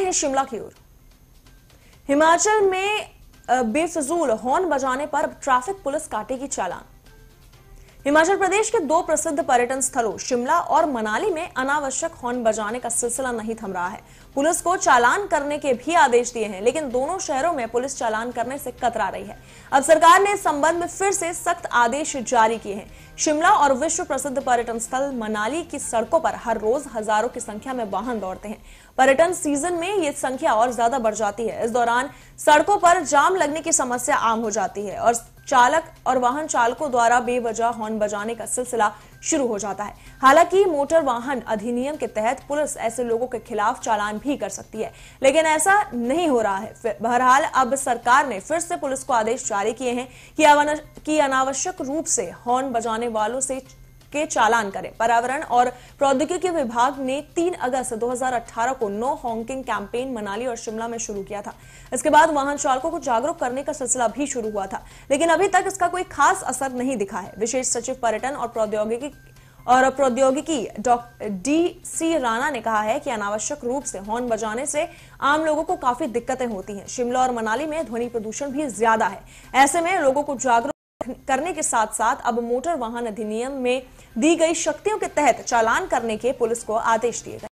हैं शिमला की ओर हिमाचल में बेफजूल हॉर्न बजाने पर ट्रैफिक पुलिस काटेगी चालान हिमाचल प्रदेश के दो प्रसिद्ध पर्यटन स्थलों शिमला और मनाली में अनावश्यक हॉर्न बजाने का सिलसिला नहीं थम रहा है पुलिस को चालान करने के भी आदेश दिए हैं लेकिन दोनों शहरों में पुलिस चालान करने से कतरा रही है अब सरकार ने इस संबंध में फिर से सख्त आदेश जारी किए हैं शिमला और विश्व प्रसिद्ध पर्यटन स्थल मनाली की सड़कों पर हर रोज हजारों की संख्या में वाहन दौड़ते हैं पर्यटन सीजन में ये संख्या और ज्यादा बढ़ जाती है इस दौरान सड़कों पर जाम लगने की समस्या आम हो जाती है और चालक और वाहन चालकों द्वारा बेवजह हॉर्न बजाने का सिलसिला शुरू हो जाता है हालांकि मोटर वाहन अधिनियम के तहत पुलिस ऐसे लोगों के खिलाफ चालान भी कर सकती है लेकिन ऐसा नहीं हो रहा है बहरहाल अब सरकार ने फिर से पुलिस को आदेश जारी किए हैं कि, अनावश्यक रूप से हॉर्न बजाने वालों से के चालान करें पर्यावरण और प्रौद्योगिकी विभाग ने 3 अगस्त 2018 को नो हॉकिंग कैंपेन मनाली और शिमला में शुरू किया था इसके बाद वाहन चालकों को जागरूक करने का सिलसिला भी शुरू हुआ था लेकिन अभी तक इसका कोई खास असर नहीं दिखा है विशेष सचिव पर्यटन और प्रौद्योगिकी और प्रौद्योगिकी डी सी राणा ने कहा है कि अनावश्यक रूप से हॉर्न बजाने से आम लोगों को काफी दिक्कतें होती हैं शिमला और मनाली में ध्वनि प्रदूषण भी ज्यादा है ऐसे में लोगों को जागरूक करने के साथ साथ अब मोटर वाहन अधिनियम में दी गई शक्तियों के तहत चालान करने के पुलिस को आदेश दिए गए